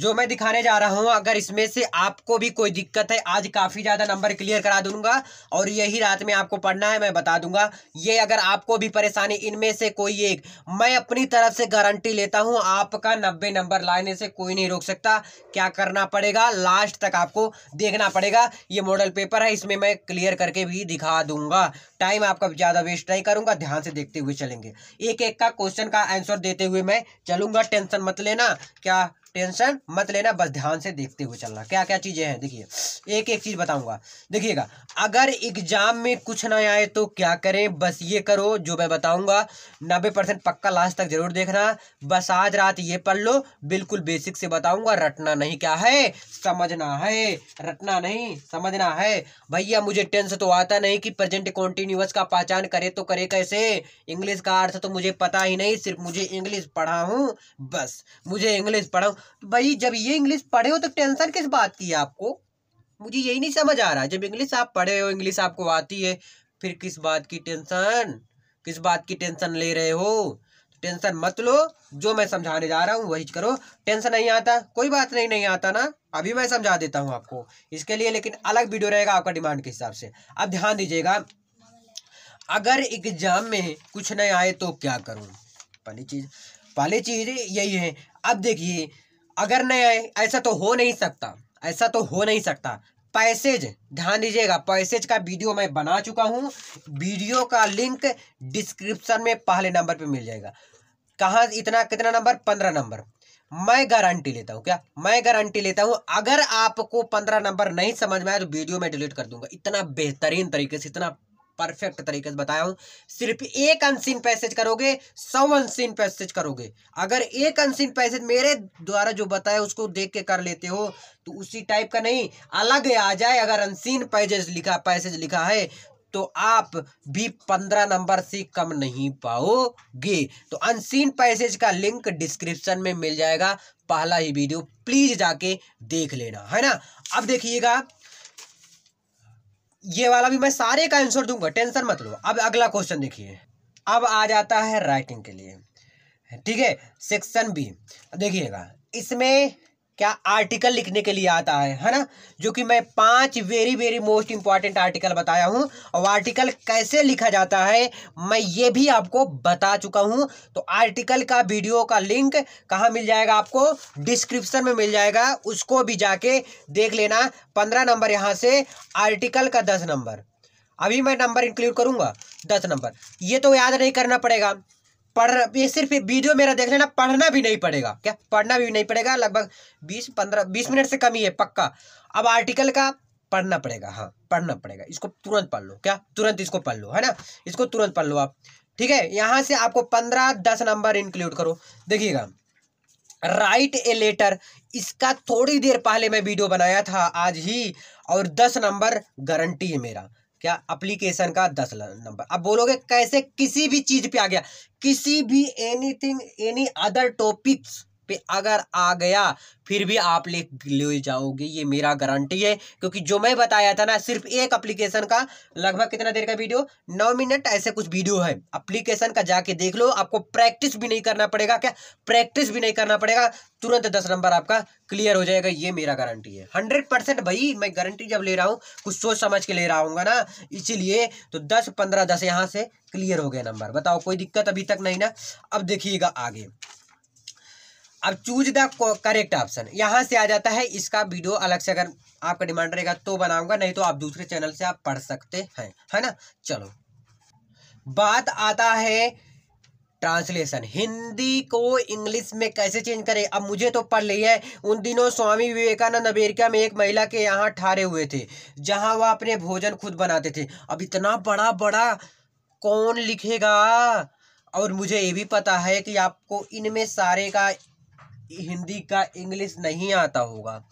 जो मैं दिखाने जा रहा हूँ अगर इसमें से आपको भी कोई दिक्कत है आज काफ़ी ज़्यादा नंबर क्लियर करा दूंगा और यही रात में आपको पढ़ना है मैं बता दूंगा ये अगर आपको भी परेशानी इनमें से कोई एक मैं अपनी तरफ से गारंटी लेता हूँ आपका नब्बे नंबर लाने से कोई नहीं रोक सकता क्या करना पड़ेगा लास्ट तक आपको देखना पड़ेगा ये मॉडल पेपर है इसमें मैं क्लियर करके भी दिखा दूंगा टाइम आपका ज़्यादा वेस्ट नहीं करूँगा ध्यान से देखते हुए चलेंगे एक एक का क्वेश्चन का आंसर देते हुए मैं चलूँगा टेंशन मत लेना क्या टेंशन मत लेना बस ध्यान से देखते हुए चलना क्या क्या चीज़ें हैं देखिए एक एक चीज़ बताऊंगा देखिएगा अगर एग्जाम में कुछ ना आए तो क्या करें बस ये करो जो मैं बताऊंगा नब्बे परसेंट पक्का लास्ट तक जरूर देखना बस आज रात ये पढ़ लो बिल्कुल बेसिक से बताऊंगा रटना नहीं क्या है समझना है रटना नहीं समझना है भैया मुझे टेंस तो आता नहीं कि प्रेजेंट कॉन्टिन्यूस का पहचान करे तो करे कैसे इंग्लिश का अर्थ तो मुझे पता ही नहीं सिर्फ मुझे इंग्लिश पढ़ा हूँ बस मुझे इंग्लिश पढ़ा भाई जब ये इंग्लिश पढ़े हो तो टेंशन किस बात की है आपको मुझे यही नहीं समझ आ रहा जब इंग्लिश आप पढ़े हो इंग्लिश आपको आती है फिर किस बात की टेंशन किस बात की टेंशन ले रहे हो टेंशन तो मत लो जो मैं समझाने जा रहा हूँ वही करो टेंशन नहीं आता कोई बात नहीं नहीं आता ना अभी मैं समझा देता हूँ आपको इसके लिए लेकिन अलग वीडियो रहेगा आपका डिमांड के हिसाब से अब ध्यान दीजिएगा अगर एग्जाम में कुछ नहीं आए तो क्या करूँ पहली चीज़ पहली चीज़ यही है अब देखिए अगर नहीं आए ऐसा तो हो नहीं सकता ऐसा तो हो नहीं सकता पैसेज ध्यान दीजिएगा पैसेज का वीडियो मैं बना चुका हूँ वीडियो का लिंक डिस्क्रिप्शन में पहले नंबर पे मिल जाएगा कहाँ इतना कितना नंबर पंद्रह नंबर मैं गारंटी लेता हूँ क्या मैं गारंटी लेता हूँ अगर आपको पंद्रह नंबर नहीं समझ में आया तो वीडियो में डिलीट कर दूंगा इतना बेहतरीन तरीके से इतना परफेक्ट तरीके से बताया हूँ सिर्फ एक अनसिन पैसेज करोगे सौ अनसिन पैसेज करोगे अगर एक अनसिन पैसेज मेरे द्वारा जो बताया उसको देख के कर लेते हो तो उसी टाइप का नहीं अलग आ जाए अगर अनसिन पैसेज लिखा पैसेज लिखा है तो आप भी पंद्रह नंबर से कम नहीं पाओगे तो अनसीन पैसेज का लिंक डिस्क्रिप्शन में मिल जाएगा पहला ही वीडियो प्लीज जाके देख लेना है ना अब देखिएगा ये वाला भी मैं सारे का आंसर दूंगा टेंशन मत लो अब अगला क्वेश्चन देखिए अब आ जाता है राइटिंग के लिए ठीक है सेक्शन बी देखिएगा इसमें क्या आर्टिकल लिखने के लिए आता है है ना जो कि मैं पांच very very most important article बताया हूं और आर्टिकल कैसे लिखा जाता है मैं ये भी आपको बता चुका हूं तो आर्टिकल का वीडियो का लिंक कहाँ मिल जाएगा आपको डिस्क्रिप्शन में मिल जाएगा उसको भी जाके देख लेना पंद्रह नंबर यहाँ से आर्टिकल का दस नंबर अभी मैं नंबर इंक्लूड करूंगा दस नंबर ये तो याद नहीं करना पड़ेगा पढ़ ये सिर्फ वीडियो मेरा देख लेना पढ़ना भी नहीं पड़ेगा क्या पढ़ना भी नहीं पड़ेगा लगभग बीस पंद्रह बीस मिनट से कम ही है पक्का अब आर्टिकल का पढ़ना पड़ेगा हाँ पढ़ना पड़ेगा इसको तुरंत पढ़ लो क्या तुरंत इसको पढ़ लो है ना इसको तुरंत पढ़ लो आप ठीक है यहाँ से आपको पंद्रह दस नंबर इंक्लूड करो देखिएगा राइट ए लेटर इसका थोड़ी देर पहले मैं वीडियो बनाया था आज ही और दस नंबर गारंटी है मेरा क्या अप्लीकेशन का दस नंबर अब बोलोगे कैसे किसी भी चीज़ पे आ गया किसी भी एनीथिंग एनी अदर टॉपिक्स पे अगर आ गया फिर भी आप ले ले जाओगे ये मेरा गारंटी है क्योंकि जो मैं बताया था ना सिर्फ एक अप्लीकेशन का लगभग कितना देर का वीडियो नौ मिनट ऐसे कुछ वीडियो है एप्लीकेशन का जाके देख लो आपको प्रैक्टिस भी नहीं करना पड़ेगा क्या प्रैक्टिस भी नहीं करना पड़ेगा तुरंत दस नंबर आपका क्लियर हो जाएगा ये मेरा गारंटी है हंड्रेड परसेंट भाई मैं गारंटी जब ले रहा हूँ कुछ सोच समझ के ले रहा हूँ ना इसीलिए तो दस पंद्रह दस यहाँ से क्लियर हो गया नंबर बताओ कोई दिक्कत अभी तक नहीं ना अब देखिएगा आगे अब चूज द करेक्ट ऑप्शन यहाँ से आ जाता है इसका वीडियो अलग से अगर आपका डिमांड रहेगा तो बनाऊंगा नहीं तो आप दूसरे चैनल से आप पढ़ सकते हैं है ना चलो बात आता है ट्रांसलेशन हिंदी को इंग्लिश में कैसे चेंज करें अब मुझे तो पढ़ ली है उन दिनों स्वामी विवेकानंद अमेरिका में एक महिला के यहाँ ठहरे हुए थे जहाँ वह अपने भोजन खुद बनाते थे अब इतना बड़ा बड़ा कौन लिखेगा और मुझे ये भी पता है कि आपको इनमें सारे का हिंदी का इंग्लिश नहीं आता होगा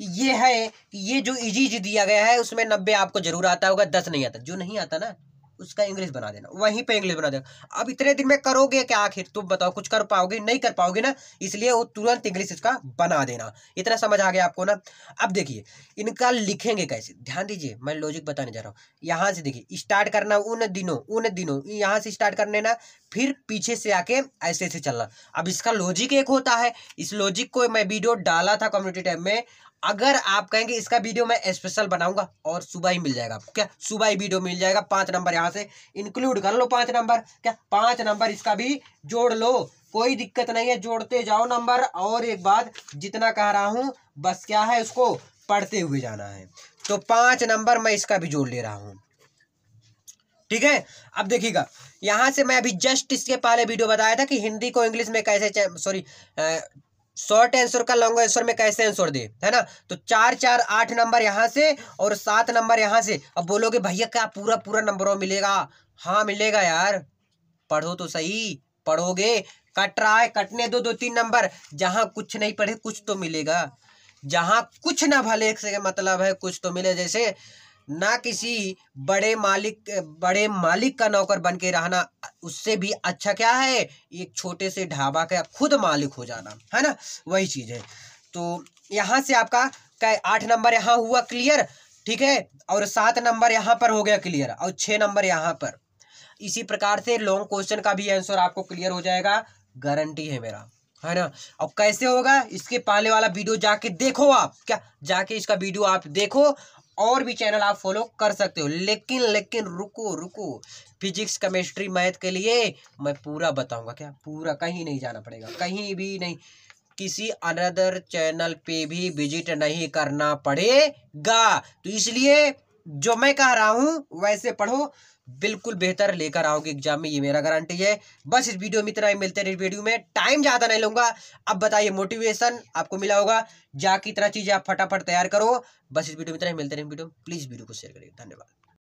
ये है ये जो इजीज e दिया गया है उसमें नब्बे आपको जरूर आता होगा दस नहीं आता जो नहीं आता ना उसका इंग्लिश बना देना वहीं पे इंग्लिश बना देना अब इतने दिन में करोगे क्या आखिर तुम बताओ कुछ कर पाओगे नहीं कर पाओगे ना इसलिए वो तुरंत इंग्लिश इसका बना देना इतना समझ आ गया आपको ना अब देखिए इनका लिखेंगे कैसे ध्यान दीजिए मैं लॉजिक बताने जा रहा हूँ यहाँ से देखिए स्टार्ट करना उन दिनों उन दिनों यहाँ से स्टार्ट कर लेना फिर पीछे से आके ऐसे ऐसे चलना अब इसका लॉजिक एक होता है इस लॉजिक को मैं वीडियो डाला था कम्युनिटी टाइम में अगर आप कहेंगे इसका वीडियो मैं स्पेशल बनाऊंगा और सुबह ही मिल जाएगा क्या सुबह ही वीडियो मिल जाएगा पांच नंबर यहाँ से इंक्लूड कर लो पांच नंबर क्या पांच नंबर इसका भी जोड़ लो कोई दिक्कत नहीं है जोड़ते जाओ नंबर और एक बात जितना कह रहा हूं बस क्या है उसको पढ़ते हुए जाना है तो पांच नंबर मैं इसका भी जोड़ ले रहा हूं ठीक है अब देखिएगा यहां से मैं अभी जस्ट इसके पहले वीडियो बताया था कि हिंदी को इंग्लिश में कैसे सॉरी शॉर्ट आंसर का लॉन्ग आंसर में कैसे आंसर दे है ना तो चार चार आठ नंबर यहाँ से और सात नंबर यहाँ से अब बोलोगे भैया क्या पूरा पूरा नंबरों मिलेगा हाँ मिलेगा यार पढ़ो तो सही पढ़ोगे कट रहा है कटने दो दो तीन नंबर जहाँ कुछ नहीं पढ़े कुछ तो मिलेगा जहाँ कुछ ना भले से मतलब है कुछ तो मिले जैसे ना किसी बड़े मालिक बड़े मालिक का नौकर बन के रहना उससे भी अच्छा क्या है एक छोटे से ढाबा का खुद मालिक हो जाना है ना वही चीज़ है तो यहाँ से आपका क्या आठ नंबर यहाँ हुआ क्लियर ठीक है और सात नंबर यहाँ पर हो गया क्लियर और छः नंबर यहाँ पर इसी प्रकार से लॉन्ग क्वेश्चन का भी आंसर आपको क्लियर हो जाएगा गारंटी है मेरा है ना अब कैसे होगा इसके पहले वाला वीडियो जाके देखो आप क्या जाके इसका वीडियो आप देखो और भी चैनल आप फॉलो कर सकते हो लेकिन लेकिन रुको रुको फिजिक्स केमिस्ट्री मैथ के लिए मैं पूरा बताऊंगा क्या पूरा कहीं नहीं जाना पड़ेगा कहीं भी नहीं किसी अनदर चैनल पे भी विजिट नहीं करना पड़ेगा तो इसलिए जो मैं कह रहा हूँ वैसे पढ़ो बिल्कुल बेहतर लेकर आओगे एग्जाम में ये मेरा गारंटी है बस इस वीडियो में इतना ही मिलते इस वीडियो में टाइम ज़्यादा नहीं लूँगा अब बताइए मोटिवेशन आपको मिला होगा जाके इतना चीज़ चीज़ें आप फटाफट तैयार करो बस इस वीडियो में इतना ही मिलते रहे वीडियो प्लीज़ वीडियो को शेयर करिए धन्यवाद